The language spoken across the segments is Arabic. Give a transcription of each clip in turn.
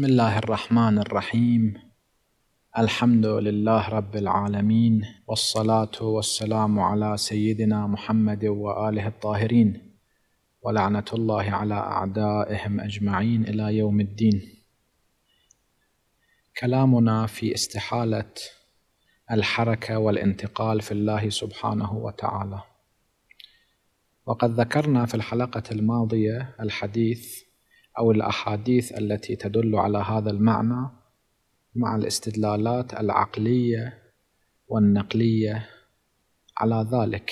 بسم الله الرحمن الرحيم الحمد لله رب العالمين والصلاة والسلام على سيدنا محمد وآله الطاهرين ولعنة الله على أعدائهم أجمعين إلى يوم الدين كلامنا في استحالة الحركة والانتقال في الله سبحانه وتعالى وقد ذكرنا في الحلقة الماضية الحديث أو الأحاديث التي تدل على هذا المعنى مع الاستدلالات العقلية والنقلية على ذلك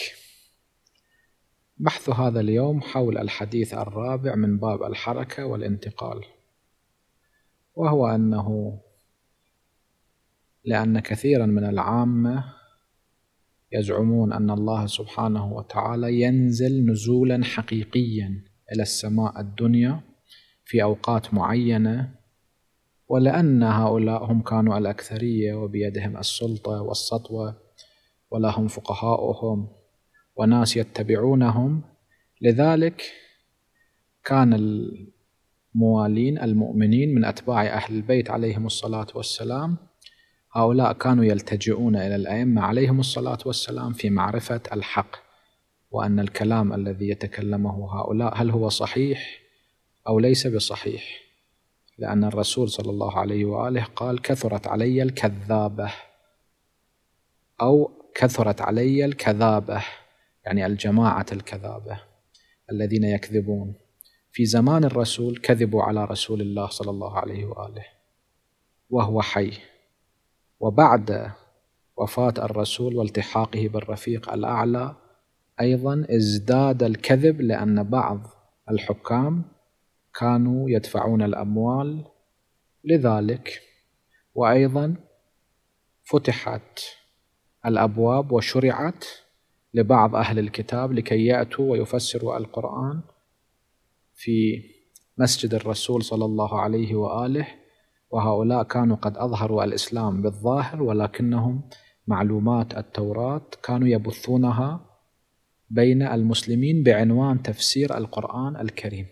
بحث هذا اليوم حول الحديث الرابع من باب الحركة والانتقال وهو أنه لأن كثيرا من العامة يزعمون أن الله سبحانه وتعالى ينزل نزولا حقيقيا إلى السماء الدنيا في أوقات معينة ولأن هؤلاء هم كانوا الأكثرية وبيدهم السلطة والسطوة ولهم فقهاؤهم وناس يتبعونهم لذلك كان الموالين المؤمنين من أتباع أهل البيت عليهم الصلاة والسلام هؤلاء كانوا يلتجئون إلى الأئمة عليهم الصلاة والسلام في معرفة الحق وأن الكلام الذي يتكلمه هؤلاء هل هو صحيح أو ليس بصحيح لأن الرسول صلى الله عليه وآله قال كثرت علي الكذابة أو كثرت علي الكذابة يعني الجماعة الكذابة الذين يكذبون في زمان الرسول كذبوا على رسول الله صلى الله عليه وآله وهو حي وبعد وفاة الرسول والتحاقه بالرفيق الأعلى أيضا ازداد الكذب لأن بعض الحكام كانوا يدفعون الأموال لذلك وأيضا فتحت الأبواب وشرعت لبعض أهل الكتاب لكي يأتوا ويفسروا القرآن في مسجد الرسول صلى الله عليه وآله وهؤلاء كانوا قد أظهروا الإسلام بالظاهر ولكنهم معلومات التوراة كانوا يبثونها بين المسلمين بعنوان تفسير القرآن الكريم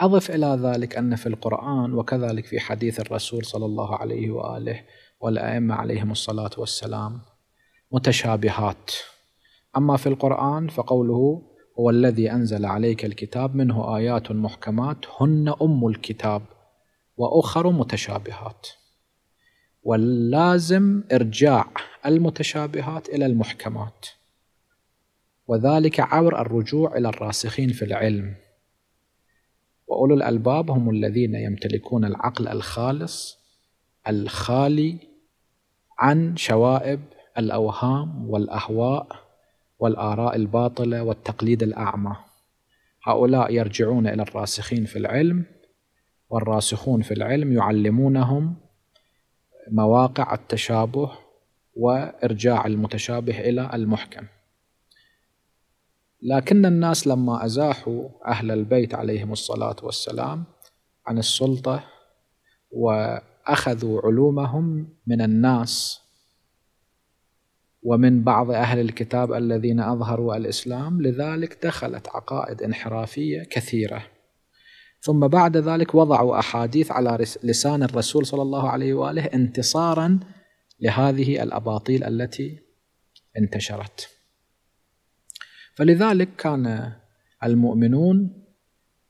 أضف إلى ذلك أن في القرآن وكذلك في حديث الرسول صلى الله عليه وآله والأئمة عليهم الصلاة والسلام متشابهات أما في القرآن فقوله هو الذي أنزل عليك الكتاب منه آيات محكمات هن أم الكتاب وأخر متشابهات واللازم إرجاع المتشابهات إلى المحكمات وذلك عبر الرجوع إلى الراسخين في العلم وأولو الألباب هم الذين يمتلكون العقل الخالص الخالي عن شوائب الأوهام والأهواء والآراء الباطلة والتقليد الأعمى هؤلاء يرجعون إلى الراسخين في العلم والراسخون في العلم يعلمونهم مواقع التشابه وارجاع المتشابه الى المحكم لكن الناس لما أزاحوا أهل البيت عليهم الصلاة والسلام عن السلطة وأخذوا علومهم من الناس ومن بعض أهل الكتاب الذين أظهروا الإسلام لذلك دخلت عقائد انحرافية كثيرة ثم بعد ذلك وضعوا أحاديث على لسان الرسول صلى الله عليه وآله انتصارا لهذه الأباطيل التي انتشرت فلذلك كان المؤمنون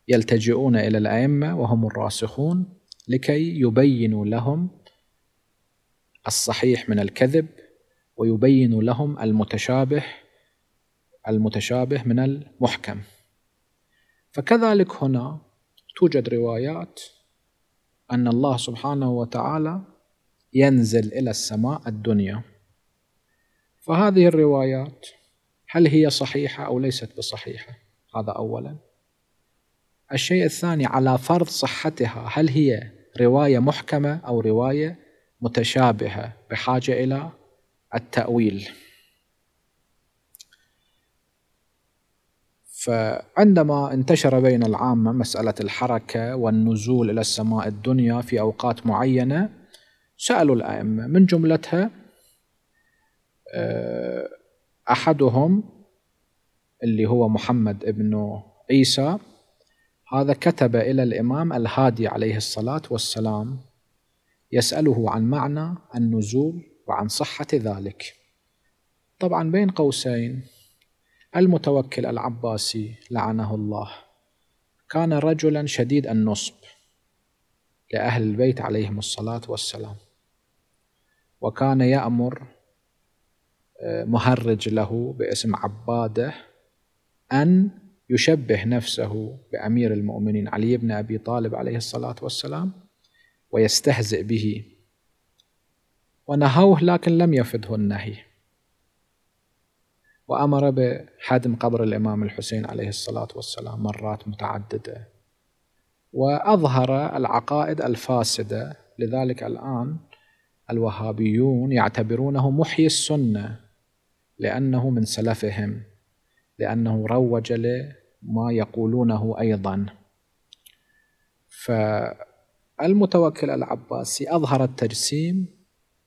يلتجئون الى الائمه وهم الراسخون لكي يبينوا لهم الصحيح من الكذب ويبينوا لهم المتشابه المتشابه من المحكم فكذلك هنا توجد روايات ان الله سبحانه وتعالى ينزل الى السماء الدنيا فهذه الروايات هل هي صحيحة أو ليست بصحيحة هذا أولا الشيء الثاني على فرض صحتها هل هي رواية محكمة أو رواية متشابهة بحاجة إلى التأويل فعندما انتشر بين العامة مسألة الحركة والنزول إلى السماء الدنيا في أوقات معينة سألوا الأئمة من جملتها آه، أحدهم اللي هو محمد ابن عيسى هذا كتب إلى الإمام الهادي عليه الصلاة والسلام يسأله عن معنى النزول وعن صحة ذلك طبعا بين قوسين المتوكل العباسي لعنه الله كان رجلا شديد النصب لأهل البيت عليهم الصلاة والسلام وكان يأمر مهرج له باسم عباده ان يشبه نفسه بامير المؤمنين علي بن ابي طالب عليه الصلاه والسلام ويستهزئ به ونهوه لكن لم يفده النهي وامر بحدم قبر الامام الحسين عليه الصلاه والسلام مرات متعدده واظهر العقائد الفاسده لذلك الان الوهابيون يعتبرونه محيي السنه لأنه من سلفهم لأنه روج لما يقولونه أيضا فالمتوكل العباسي أظهر التجسيم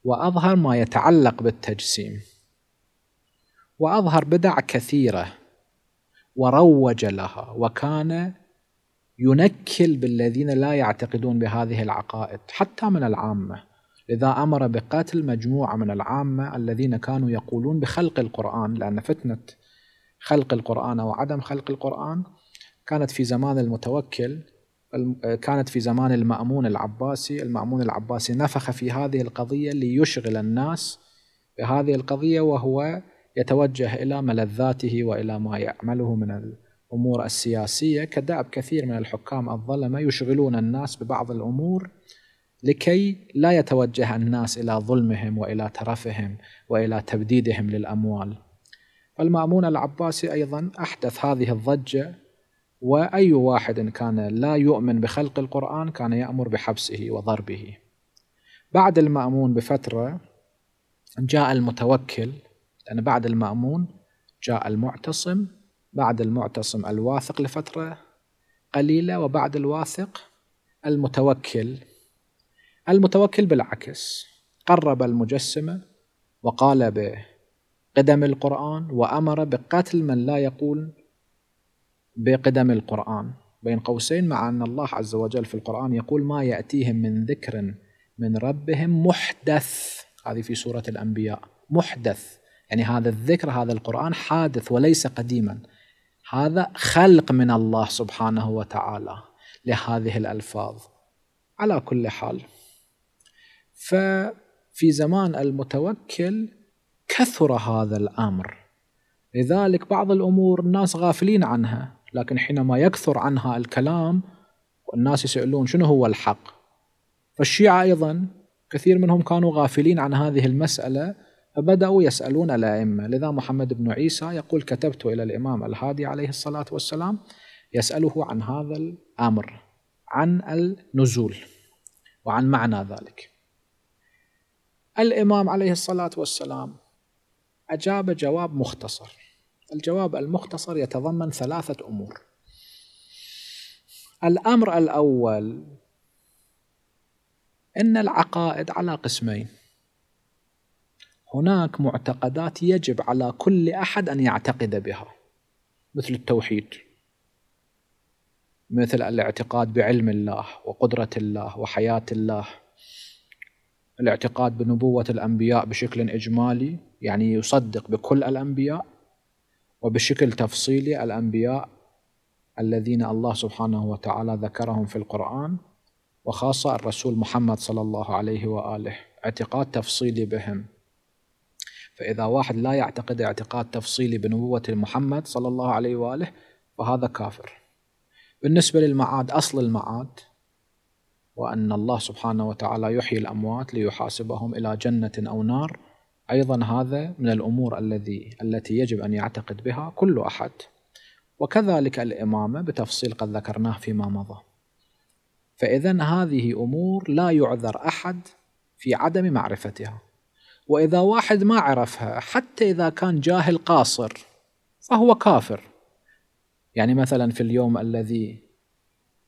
وأظهر ما يتعلق بالتجسيم وأظهر بدع كثيرة وروج لها وكان ينكل بالذين لا يعتقدون بهذه العقائد حتى من العامه لذا أمر بقتل مجموعة من العامة الذين كانوا يقولون بخلق القرآن لأن فتنة خلق القرآن أو عدم خلق القرآن كانت في زمان المتوكل كانت في زمان المأمون العباسي المأمون العباسي نفخ في هذه القضية ليشغل الناس بهذه القضية وهو يتوجه إلى ملذاته وإلى ما يعمله من الأمور السياسية كدأب كثير من الحكام الظلمة يشغلون الناس ببعض الأمور لكي لا يتوجه الناس الى ظلمهم والى ترفهم والى تبديدهم للاموال. فالمامون العباسي ايضا احدث هذه الضجه واي واحد كان لا يؤمن بخلق القران كان يامر بحبسه وضربه. بعد المامون بفتره جاء المتوكل لان بعد المامون جاء المعتصم بعد المعتصم الواثق لفتره قليله وبعد الواثق المتوكل المتوكل بالعكس قرب المجسمة وقال بقدم القرآن وأمر بقتل من لا يقول بقدم القرآن بين قوسين مع أن الله عز وجل في القرآن يقول ما يأتيهم من ذكر من ربهم محدث هذه في سورة الأنبياء محدث يعني هذا الذكر هذا القرآن حادث وليس قديما هذا خلق من الله سبحانه وتعالى لهذه الألفاظ على كل حال ففي زمان المتوكل كثر هذا الامر لذلك بعض الامور الناس غافلين عنها لكن حينما يكثر عنها الكلام والناس يسالون شنو هو الحق فالشيعه ايضا كثير منهم كانوا غافلين عن هذه المساله فبداوا يسالون الائمه لذا محمد بن عيسى يقول كتبت الى الامام الهادي عليه الصلاه والسلام يساله عن هذا الامر عن النزول وعن معنى ذلك الامام عليه الصلاه والسلام اجاب جواب مختصر الجواب المختصر يتضمن ثلاثه امور الامر الاول ان العقائد على قسمين هناك معتقدات يجب على كل احد ان يعتقد بها مثل التوحيد مثل الاعتقاد بعلم الله وقدره الله وحياه الله الاعتقاد بنبوة الأنبياء بشكل إجمالي يعني يصدق بكل الأنبياء وبشكل تفصيلي الأنبياء الذين الله سبحانه وتعالى ذكرهم في القرآن وخاصة الرسول محمد صلى الله عليه وآله اعتقاد تفصيلي بهم فإذا واحد لا يعتقد اعتقاد تفصيلي بنبوة محمد صلى الله عليه وآله فهذا كافر بالنسبة للمعاد أصل المعاد وأن الله سبحانه وتعالى يحيي الأموات ليحاسبهم إلى جنة أو نار أيضا هذا من الأمور الذي التي يجب أن يعتقد بها كل أحد وكذلك الإمامة بتفصيل قد ذكرناه فيما مضى فإذا هذه أمور لا يعذر أحد في عدم معرفتها وإذا واحد ما عرفها حتى إذا كان جاهل قاصر فهو كافر يعني مثلا في اليوم الذي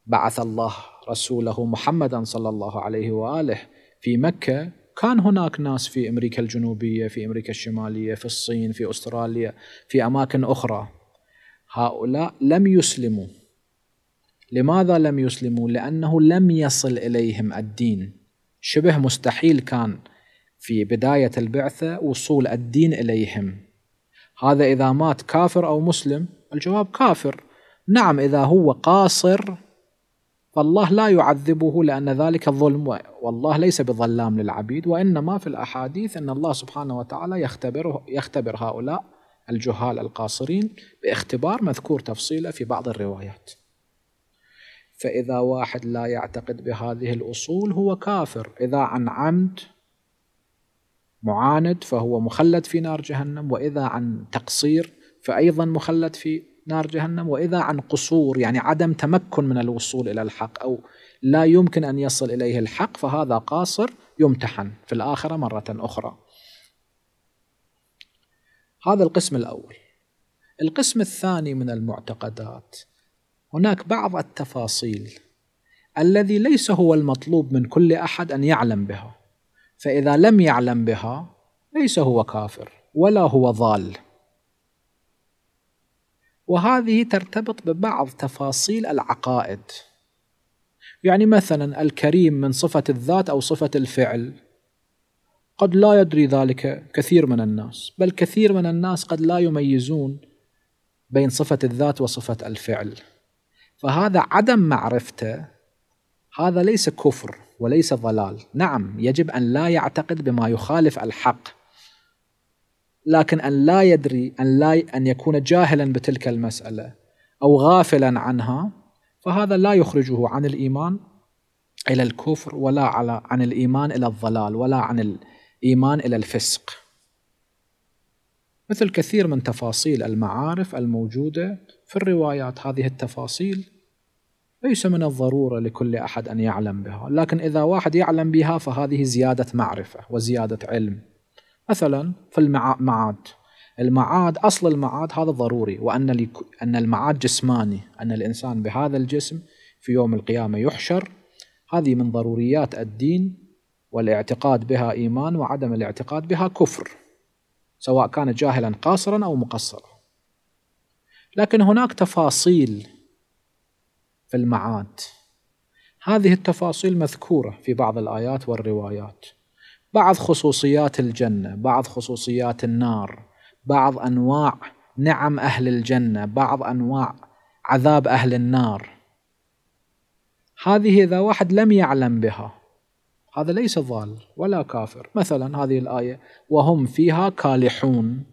بعث الله رسوله محمدا صلى الله عليه واله في مكه كان هناك ناس في امريكا الجنوبيه، في امريكا الشماليه، في الصين، في استراليا، في اماكن اخرى. هؤلاء لم يسلموا. لماذا لم يسلموا؟ لانه لم يصل اليهم الدين. شبه مستحيل كان في بدايه البعثه وصول الدين اليهم. هذا اذا مات كافر او مسلم؟ الجواب كافر. نعم اذا هو قاصر فالله لا يعذبه لأن ذلك ظلم والله ليس بظلام للعبيد وإنما في الأحاديث أن الله سبحانه وتعالى يختبره يختبر هؤلاء الجهال القاصرين باختبار مذكور تفصيله في بعض الروايات فإذا واحد لا يعتقد بهذه الأصول هو كافر إذا عن عمد معاند فهو مخلد في نار جهنم وإذا عن تقصير فأيضا مخلد في نار جهنم وإذا عن قصور يعني عدم تمكن من الوصول إلى الحق أو لا يمكن أن يصل إليه الحق فهذا قاصر يمتحن في الآخرة مرة أخرى هذا القسم الأول القسم الثاني من المعتقدات هناك بعض التفاصيل الذي ليس هو المطلوب من كل أحد أن يعلم بها فإذا لم يعلم بها ليس هو كافر ولا هو ضال وهذه ترتبط ببعض تفاصيل العقائد يعني مثلا الكريم من صفة الذات أو صفة الفعل قد لا يدري ذلك كثير من الناس بل كثير من الناس قد لا يميزون بين صفة الذات وصفة الفعل فهذا عدم معرفته هذا ليس كفر وليس ضلال نعم يجب أن لا يعتقد بما يخالف الحق لكن أن لا يدري أن, لا أن يكون جاهلا بتلك المسألة أو غافلا عنها فهذا لا يخرجه عن الإيمان إلى الكفر ولا على عن الإيمان إلى الضلال ولا عن الإيمان إلى الفسق مثل كثير من تفاصيل المعارف الموجودة في الروايات هذه التفاصيل ليس من الضرورة لكل أحد أن يعلم بها لكن إذا واحد يعلم بها فهذه زيادة معرفة وزيادة علم مثلا في المعاد المعاد اصل المعاد هذا ضروري وان ان المعاد جسماني ان الانسان بهذا الجسم في يوم القيامه يحشر هذه من ضروريات الدين والاعتقاد بها ايمان وعدم الاعتقاد بها كفر سواء كان جاهلا قاصرا او مقصرا لكن هناك تفاصيل في المعاد هذه التفاصيل مذكوره في بعض الايات والروايات بعض خصوصيات الجنه بعض خصوصيات النار بعض انواع نعم اهل الجنه بعض انواع عذاب اهل النار هذه اذا واحد لم يعلم بها هذا ليس ضال ولا كافر مثلا هذه الايه وهم فيها كالحون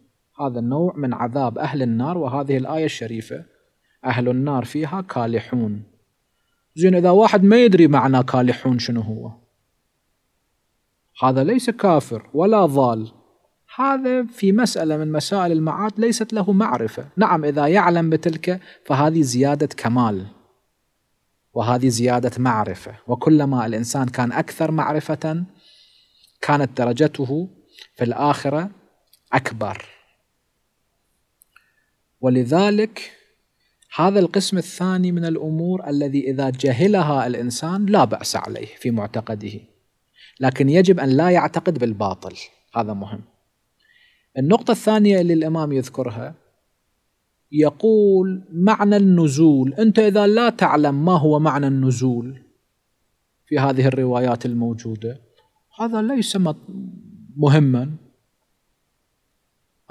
هذا النوع من عذاب اهل النار وهذه الايه الشريفه اهل النار فيها كالحون زين اذا واحد ما يدري معنى كالحون شنو هو هذا ليس كافر ولا ضال هذا في مسألة من مسائل المعاد ليست له معرفة نعم إذا يعلم بتلك فهذه زيادة كمال وهذه زيادة معرفة وكلما الإنسان كان أكثر معرفة كانت درجته في الآخرة أكبر ولذلك هذا القسم الثاني من الأمور الذي إذا جهلها الإنسان لا بأس عليه في معتقده لكن يجب أن لا يعتقد بالباطل هذا مهم النقطة الثانية اللي الإمام يذكرها يقول معنى النزول أنت إذا لا تعلم ما هو معنى النزول في هذه الروايات الموجودة هذا ليس مهما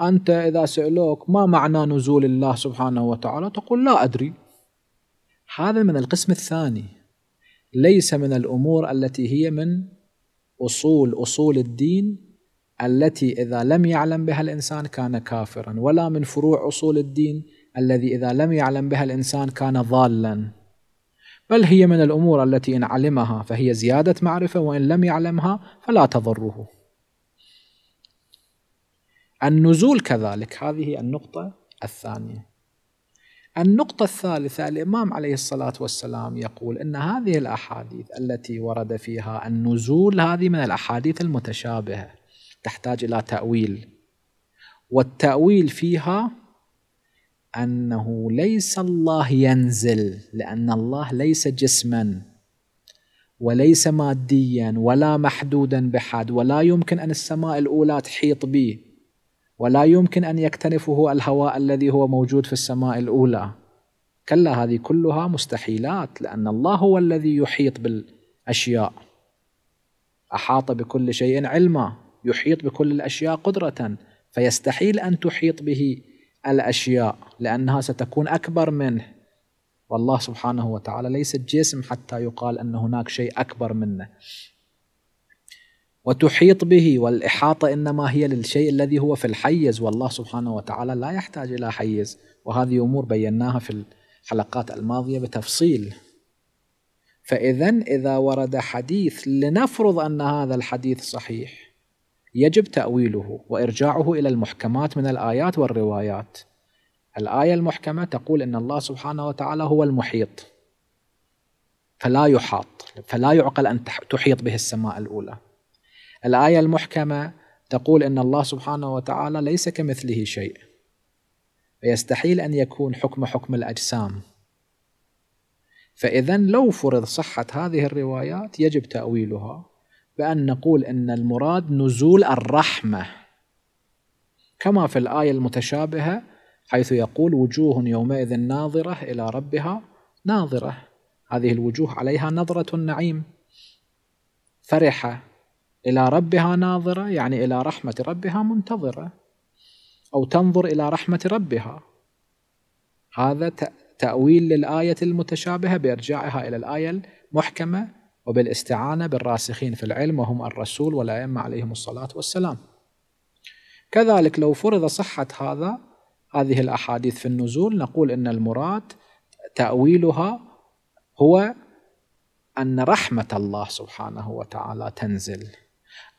أنت إذا سألوك ما معنى نزول الله سبحانه وتعالى تقول لا أدري هذا من القسم الثاني ليس من الأمور التي هي من أصول أصول الدين التي إذا لم يعلم بها الإنسان كان كافرا ولا من فروع أصول الدين الذي إذا لم يعلم بها الإنسان كان ضالا بل هي من الأمور التي إن علمها فهي زيادة معرفة وإن لم يعلمها فلا تضره النزول كذلك هذه النقطة الثانية النقطة الثالثة الإمام عليه الصلاة والسلام يقول أن هذه الأحاديث التي ورد فيها النزول هذه من الأحاديث المتشابهة تحتاج إلى تأويل والتأويل فيها أنه ليس الله ينزل لأن الله ليس جسما وليس ماديا ولا محدودا بحد ولا يمكن أن السماء الأولى تحيط به ولا يمكن ان يكتنفه الهواء الذي هو موجود في السماء الاولى كلا هذه كلها مستحيلات لان الله هو الذي يحيط بالاشياء احاط بكل شيء علما يحيط بكل الاشياء قدره فيستحيل ان تحيط به الاشياء لانها ستكون اكبر منه والله سبحانه وتعالى ليس جسم حتى يقال ان هناك شيء اكبر منه وتحيط به والإحاطة إنما هي للشيء الذي هو في الحيز والله سبحانه وتعالى لا يحتاج إلى حيز وهذه أمور بيناها في الحلقات الماضية بتفصيل فإذا إذا ورد حديث لنفرض أن هذا الحديث صحيح يجب تأويله وإرجاعه إلى المحكمات من الآيات والروايات الآية المحكمة تقول أن الله سبحانه وتعالى هو المحيط فلا يحاط فلا يعقل أن تحيط به السماء الأولى الآية المحكمة تقول أن الله سبحانه وتعالى ليس كمثله شيء فيستحيل أن يكون حكم حكم الأجسام فإذا لو فرض صحة هذه الروايات يجب تأويلها بأن نقول أن المراد نزول الرحمة كما في الآية المتشابهة حيث يقول وجوه يومئذ ناظرة إلى ربها ناظرة هذه الوجوه عليها نظرة النعيم فرحة إلى ربها ناظرة يعني إلى رحمة ربها منتظرة أو تنظر إلى رحمة ربها هذا تأويل للآية المتشابهة بإرجاعها إلى الآية المحكمة وبالاستعانة بالراسخين في العلم وهم الرسول والأئمة عليهم الصلاة والسلام كذلك لو فرض صحة هذا هذه الأحاديث في النزول نقول إن المراد تأويلها هو أن رحمة الله سبحانه وتعالى تنزل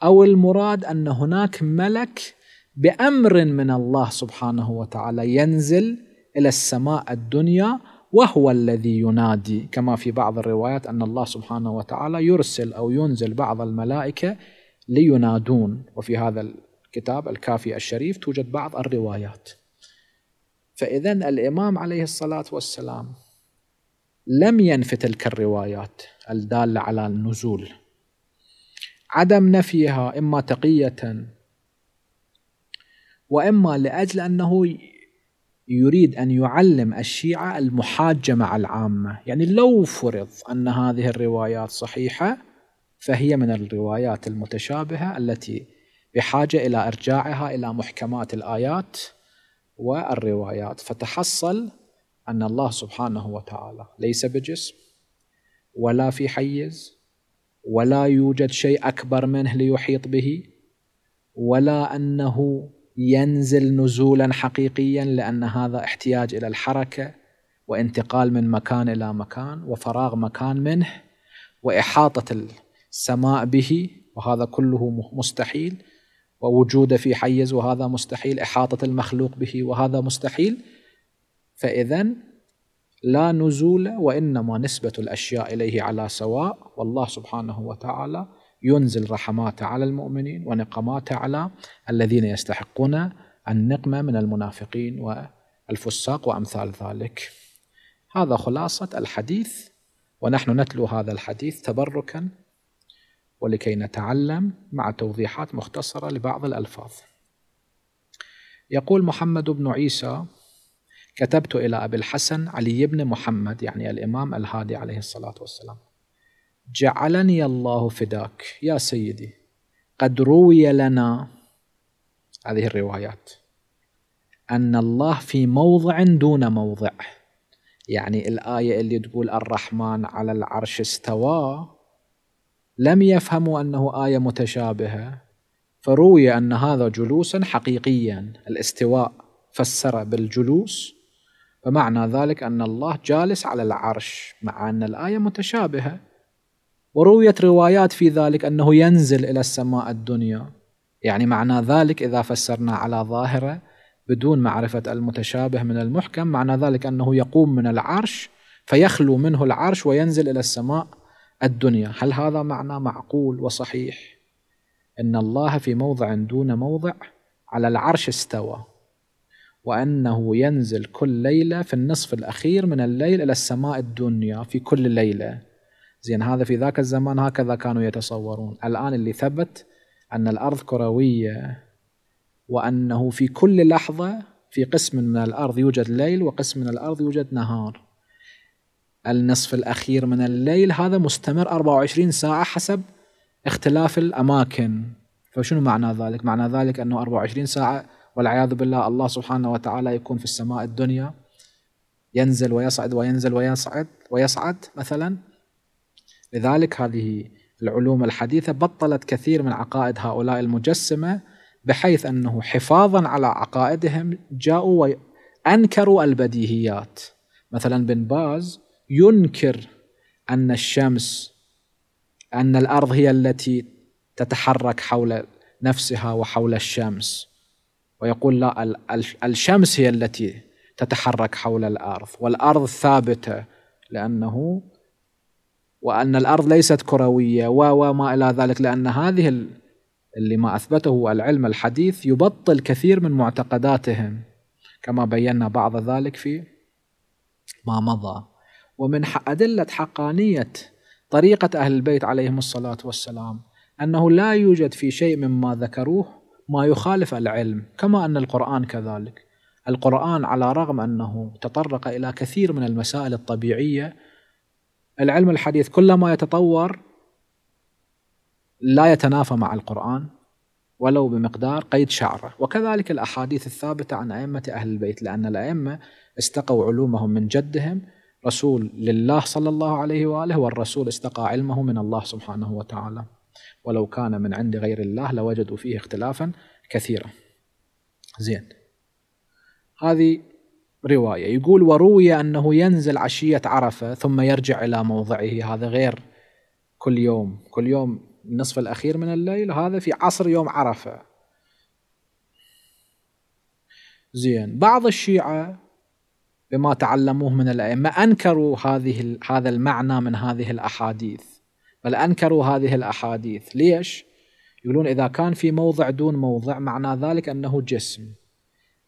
أو المراد أن هناك ملك بأمر من الله سبحانه وتعالى ينزل إلى السماء الدنيا وهو الذي ينادي كما في بعض الروايات أن الله سبحانه وتعالى يرسل أو ينزل بعض الملائكة لينادون وفي هذا الكتاب الكافي الشريف توجد بعض الروايات فإذا الإمام عليه الصلاة والسلام لم ينفي تلك الروايات الدالة على النزول عدم نفيها إما تقية وإما لأجل أنه يريد أن يعلم الشيعة المحاجة مع العامة يعني لو فرض أن هذه الروايات صحيحة فهي من الروايات المتشابهة التي بحاجة إلى إرجاعها إلى محكمات الآيات والروايات فتحصل أن الله سبحانه وتعالى ليس بجسم ولا في حيز ولا يوجد شيء اكبر منه ليحيط به ولا انه ينزل نزولا حقيقيا لان هذا احتياج الى الحركه وانتقال من مكان الى مكان وفراغ مكان منه واحاطه السماء به وهذا كله مستحيل ووجوده في حيز وهذا مستحيل احاطه المخلوق به وهذا مستحيل فاذا لا نزول وانما نسبه الاشياء اليه على سواء والله سبحانه وتعالى ينزل رحماته على المؤمنين ونقماته على الذين يستحقون النقمه من المنافقين والفساق وامثال ذلك. هذا خلاصه الحديث ونحن نتلو هذا الحديث تبركا ولكي نتعلم مع توضيحات مختصره لبعض الالفاظ. يقول محمد بن عيسى كتبت إلى أبي الحسن علي بن محمد يعني الإمام الهادي عليه الصلاة والسلام جعلني الله فداك يا سيدي قد روي لنا هذه الروايات أن الله في موضع دون موضع يعني الآية اللي تقول الرحمن على العرش استوى لم يفهموا أنه آية متشابهة فروي أن هذا جلوسا حقيقيا الاستواء فسر بالجلوس فمعنى ذلك أن الله جالس على العرش مع أن الآية متشابهة ورويت روايات في ذلك أنه ينزل إلى السماء الدنيا يعني معنى ذلك إذا فسرنا على ظاهرة بدون معرفة المتشابه من المحكم معنى ذلك أنه يقوم من العرش فيخلو منه العرش وينزل إلى السماء الدنيا هل هذا معنى معقول وصحيح؟ إن الله في موضع دون موضع على العرش استوى وأنه ينزل كل ليلة في النصف الأخير من الليل إلى السماء الدنيا في كل ليلة زين هذا في ذاك الزمان هكذا كانوا يتصورون الآن اللي ثبت أن الأرض كروية وأنه في كل لحظة في قسم من الأرض يوجد ليل وقسم من الأرض يوجد نهار النصف الأخير من الليل هذا مستمر 24 ساعة حسب اختلاف الأماكن فشنو معنى ذلك؟ معنى ذلك أنه 24 ساعة والعياذ بالله الله سبحانه وتعالى يكون في السماء الدنيا ينزل ويصعد وينزل ويصعد ويصعد مثلا لذلك هذه العلوم الحديثة بطلت كثير من عقائد هؤلاء المجسمة بحيث أنه حفاظا على عقائدهم جاءوا وأنكروا البديهيات مثلا بن باز ينكر أن الشمس أن الأرض هي التي تتحرك حول نفسها وحول الشمس ويقول لا الشمس هي التي تتحرك حول الارض والارض ثابته لانه وان الارض ليست كرويه وما الى ذلك لان هذه اللي ما اثبته العلم الحديث يبطل كثير من معتقداتهم كما بينا بعض ذلك في ما مضى ومن ادله حقانيه طريقه اهل البيت عليهم الصلاه والسلام انه لا يوجد في شيء مما ذكروه ما يخالف العلم كما ان القران كذلك القران على رغم انه تطرق الى كثير من المسائل الطبيعيه العلم الحديث كلما يتطور لا يتنافى مع القران ولو بمقدار قيد شعره وكذلك الأحاديث الثابتة عن أئمة أهل البيت لأن الأئمة استقوا علومهم من جدهم رسول لله صلى الله عليه وآله والرسول استقى علمه من الله سبحانه وتعالى ولو كان من عند غير الله لوجدوا فيه اختلافا كثيرا زين هذه رواية يقول وروي أنه ينزل عشية عرفة ثم يرجع إلى موضعه هذا غير كل يوم كل يوم النصف الأخير من الليل هذا في عصر يوم عرفة زين بعض الشيعة بما تعلموه من الأئمة أنكروا هذه هذا المعنى من هذه الأحاديث بل أنكروا هذه الأحاديث ليش؟ يقولون إذا كان في موضع دون موضع معنى ذلك أنه جسم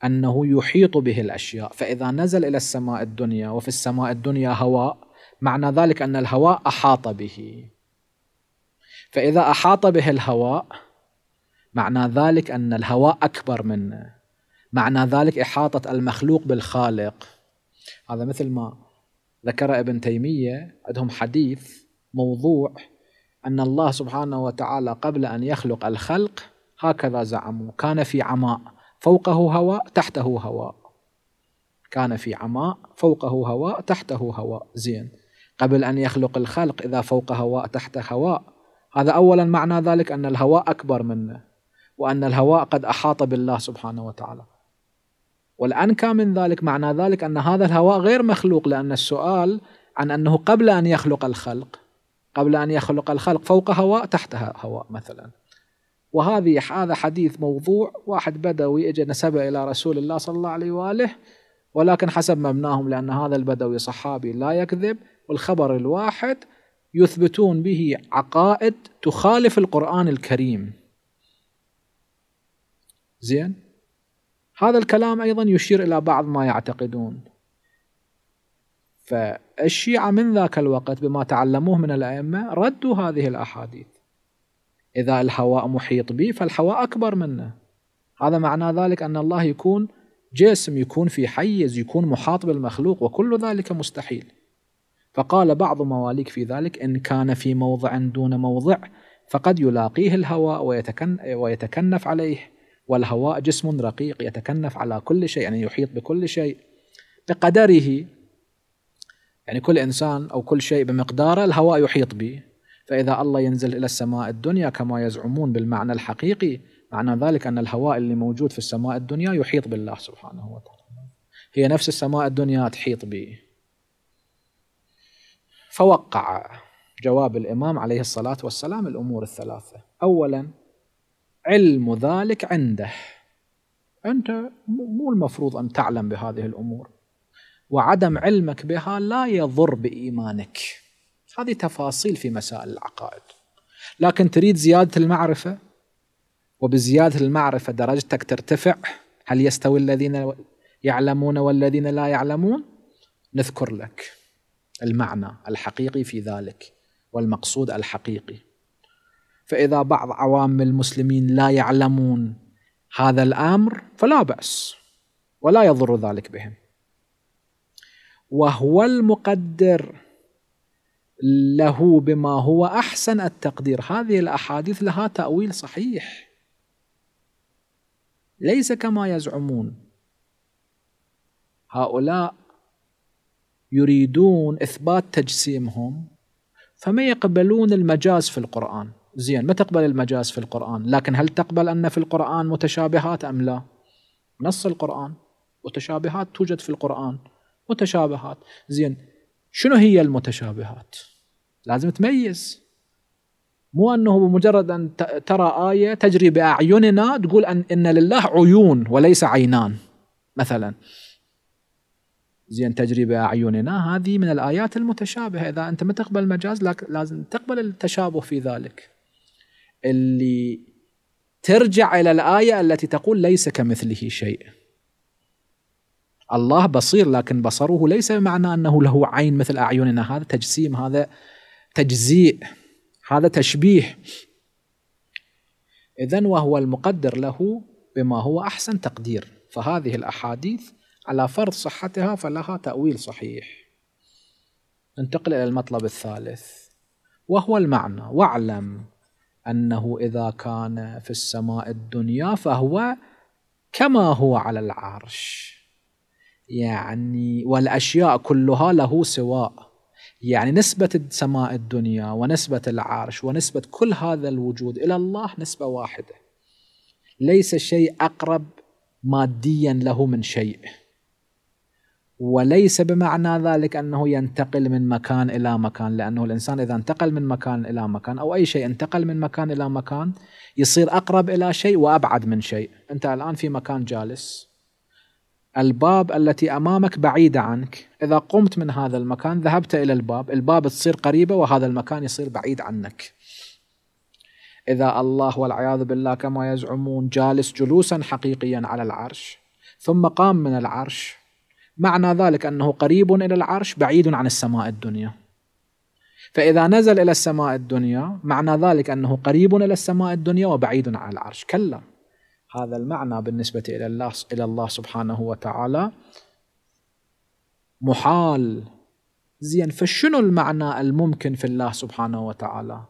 أنه يحيط به الأشياء فإذا نزل إلى السماء الدنيا وفي السماء الدنيا هواء معنى ذلك أن الهواء أحاط به فإذا أحاط به الهواء معنى ذلك أن الهواء أكبر منه معنى ذلك إحاطة المخلوق بالخالق هذا مثل ما ذكر ابن تيمية عندهم حديث موضوع أن الله سبحانه وتعالى قبل أن يخلق الخلق هكذا زعموا كان في عماء فوقه هواء تحته هواء كان في عماء فوقه هواء تحته هواء زين قبل أن يخلق الخلق إذا فوق هواء تحت هواء هذا أولا معنى ذلك أن الهواء أكبر منه وأن الهواء قد أحاط بالله سبحانه وتعالى والأنكى من ذلك معنى ذلك أن هذا الهواء غير مخلوق لأن السؤال عن أنه قبل أن يخلق الخلق قبل أن يخلق الخلق فوق هواء تحتها هواء مثلا وهذه هذا حديث موضوع واحد بدوي اجى نسبه إلى رسول الله صلى الله عليه وآله ولكن حسب مبناهم لأن هذا البدوي صحابي لا يكذب والخبر الواحد يثبتون به عقائد تخالف القرآن الكريم زين هذا الكلام أيضا يشير إلى بعض ما يعتقدون فالشيعة من ذاك الوقت بما تعلموه من الأئمة ردوا هذه الأحاديث إذا الهواء محيط بي فالهواء أكبر منه هذا معنى ذلك أن الله يكون جسم يكون في حيز يكون محاط بالمخلوق وكل ذلك مستحيل فقال بعض مواليك في ذلك إن كان في موضع دون موضع فقد يلاقيه الهواء ويتكن ويتكنف عليه والهواء جسم رقيق يتكنف على كل شيء يعني يحيط بكل شيء بقدره يعني كل انسان او كل شيء بمقداره الهواء يحيط به فاذا الله ينزل الى السماء الدنيا كما يزعمون بالمعنى الحقيقي معنى ذلك ان الهواء اللي موجود في السماء الدنيا يحيط بالله سبحانه وتعالى هي نفس السماء الدنيا تحيط به فوقع جواب الامام عليه الصلاه والسلام الامور الثلاثه اولا علم ذلك عنده انت مو المفروض ان تعلم بهذه الامور وعدم علمك بها لا يضر بايمانك هذه تفاصيل في مسائل العقائد لكن تريد زياده المعرفه وبزياده المعرفه درجتك ترتفع هل يستوي الذين يعلمون والذين لا يعلمون نذكر لك المعنى الحقيقي في ذلك والمقصود الحقيقي فاذا بعض عوام المسلمين لا يعلمون هذا الامر فلا باس ولا يضر ذلك بهم وهو المقدر له بما هو أحسن التقدير هذه الأحاديث لها تأويل صحيح ليس كما يزعمون هؤلاء يريدون إثبات تجسيمهم فما يقبلون المجاز في القرآن زين ما تقبل المجاز في القرآن لكن هل تقبل أن في القرآن متشابهات أم لا نص القرآن متشابهات توجد في القرآن متشابهات زين شنو هي المتشابهات لازم تميز مو انه بمجرد ان ترى ايه تجري باعيننا تقول ان ان لله عيون وليس عينان مثلا زين تجري باعيننا هذه من الايات المتشابهه اذا انت ما تقبل المجاز لازم تقبل التشابه في ذلك اللي ترجع الى الايه التي تقول ليس كمثله شيء الله بصير لكن بصره ليس بمعنى انه له عين مثل اعيننا هذا تجسيم هذا تجزيء هذا تشبيه اذا وهو المقدر له بما هو احسن تقدير فهذه الاحاديث على فرض صحتها فلها تاويل صحيح ننتقل الى المطلب الثالث وهو المعنى واعلم انه اذا كان في السماء الدنيا فهو كما هو على العرش يعني والأشياء كلها له سواء يعني نسبة سماء الدنيا ونسبة العرش ونسبة كل هذا الوجود إلى الله نسبة واحدة ليس شيء أقرب ماديا له من شيء وليس بمعنى ذلك أنه ينتقل من مكان إلى مكان لأنه الإنسان إذا انتقل من مكان إلى مكان أو أي شيء انتقل من مكان إلى مكان يصير أقرب إلى شيء وأبعد من شيء أنت الآن في مكان جالس الباب التي أمامك بعيدة عنك إذا قمت من هذا المكان ذهبت إلى الباب الباب تصير قريبة وهذا المكان يصير بعيد عنك إذا الله والعياذ بالله كما يزعمون جالس جلوسا حقيقيا على العرش ثم قام من العرش معنى ذلك أنه قريب إلى العرش بعيد عن السماء الدنيا فإذا نزل إلى السماء الدنيا معنى ذلك أنه قريب إلى السماء الدنيا وبعيد عن العرش كلا هذا المعنى بالنسبة إلى الله إلى الله سبحانه وتعالى محال زين فشنو المعنى الممكن في الله سبحانه وتعالى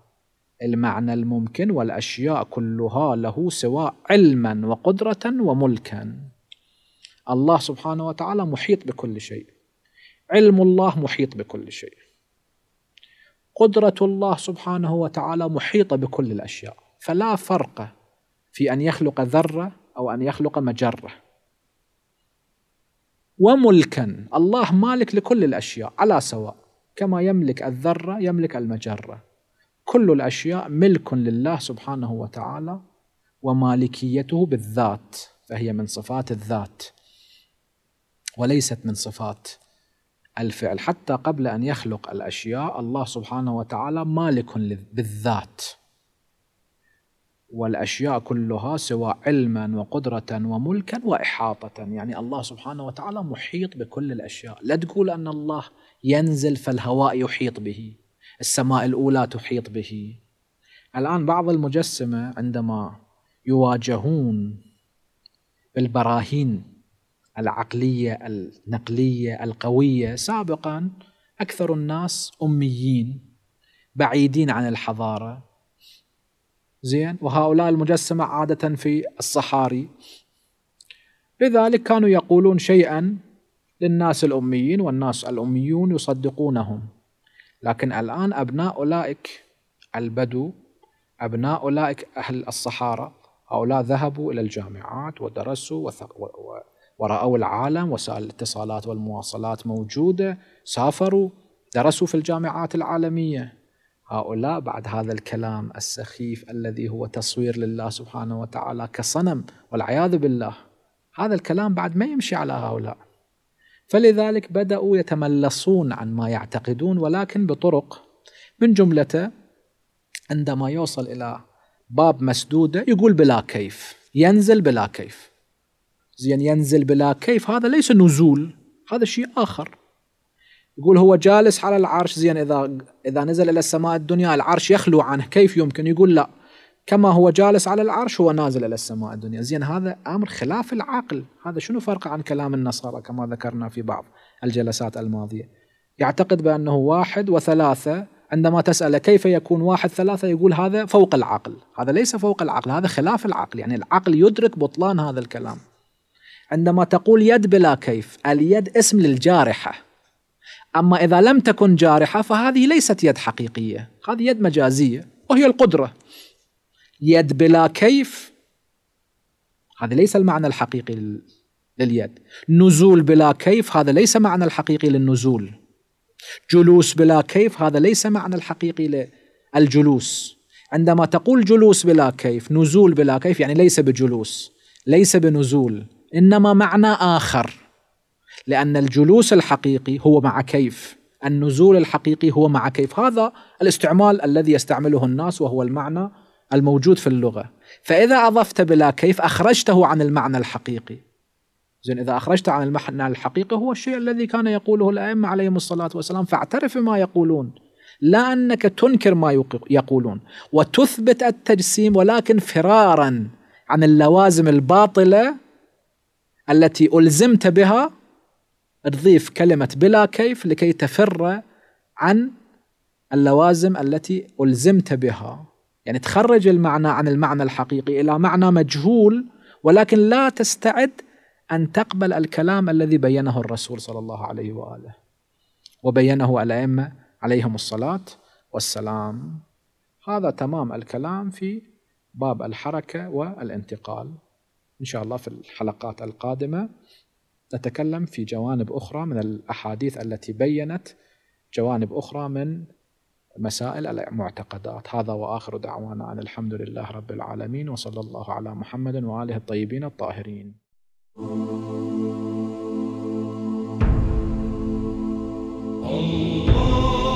المعنى الممكن والأشياء كلها له سواء علما وقدرة وملكا الله سبحانه وتعالى محيط بكل شيء علم الله محيط بكل شيء قدرة الله سبحانه وتعالى محيطة بكل الأشياء فلا فرق في أن يخلق ذرة أو أن يخلق مجرة وملكا الله مالك لكل الأشياء على سواء كما يملك الذرة يملك المجرة كل الأشياء ملك لله سبحانه وتعالى ومالكيته بالذات فهي من صفات الذات وليست من صفات الفعل حتى قبل ان يخلق الاشياء الله سبحانه وتعالى مالك بالذات والأشياء كلها سواء علما وقدرة وملكا وإحاطة يعني الله سبحانه وتعالى محيط بكل الأشياء لا تقول أن الله ينزل فالهواء يحيط به السماء الأولى تحيط به الآن بعض المجسمة عندما يواجهون بالبراهين العقلية النقلية القوية سابقا أكثر الناس أميين بعيدين عن الحضارة زين وهؤلاء المجسمة عادة في الصحاري لذلك كانوا يقولون شيئا للناس الأميين والناس الأميون يصدقونهم لكن الآن أبناء أولئك البدو أبناء أولئك أهل الصحارى هؤلاء ذهبوا إلى الجامعات ودرسوا ورأوا العالم وسائل الاتصالات والمواصلات موجودة سافروا درسوا في الجامعات العالمية هؤلاء بعد هذا الكلام السخيف الذي هو تصوير لله سبحانه وتعالى كصنم والعياذ بالله هذا الكلام بعد ما يمشي على هؤلاء فلذلك بدأوا يتملصون عن ما يعتقدون ولكن بطرق من جملته عندما يوصل إلى باب مسدودة يقول بلا كيف ينزل بلا كيف زين ينزل بلا كيف هذا ليس نزول هذا شيء آخر يقول هو جالس على العرش زين إذا إذا نزل إلى السماء الدنيا العرش يخلو عنه كيف يمكن يقول لا كما هو جالس على العرش هو نازل إلى السماء الدنيا زين هذا أمر خلاف العقل هذا شنو فرق عن كلام النصارى كما ذكرنا في بعض الجلسات الماضية يعتقد بأنه واحد وثلاثة عندما تسأل كيف يكون واحد ثلاثة يقول هذا فوق العقل هذا ليس فوق العقل هذا خلاف العقل يعني العقل يدرك بطلان هذا الكلام عندما تقول يد بلا كيف اليد اسم للجارحه أما إذا لم تكن جارحة فهذه ليست يد حقيقية هذه يد مجازية وهي القدرة يد بلا كيف هذا ليس المعنى الحقيقي لليد نزول بلا كيف هذا ليس معنى الحقيقي للنزول جلوس بلا كيف هذا ليس معنى الحقيقي للجلوس عندما تقول جلوس بلا كيف نزول بلا كيف يعني ليس بجلوس ليس بنزول إنما معنى آخر لأن الجلوس الحقيقي هو مع كيف النزول الحقيقي هو مع كيف هذا الاستعمال الذي يستعمله الناس وهو المعنى الموجود في اللغة فإذا أضفت بلا كيف أخرجته عن المعنى الحقيقي زين إذا أخرجت عن المعنى الحقيقي هو الشيء الذي كان يقوله الأئمة عليهم الصلاة والسلام فاعترف بما يقولون لا أنك تنكر ما يقولون وتثبت التجسيم ولكن فرارا عن اللوازم الباطلة التي ألزمت بها تضيف كلمة بلا كيف لكي تفر عن اللوازم التي ألزمت بها يعني تخرج المعنى عن المعنى الحقيقي إلى معنى مجهول ولكن لا تستعد أن تقبل الكلام الذي بينه الرسول صلى الله عليه وآله وبينه الأئمة عليهم الصلاة والسلام هذا تمام الكلام في باب الحركة والانتقال إن شاء الله في الحلقات القادمة نتكلم في جوانب أخرى من الأحاديث التي بيّنت جوانب أخرى من مسائل المعتقدات هذا وآخر دعوانا أن الحمد لله رب العالمين وصلى الله على محمد وآله الطيبين الطاهرين Allah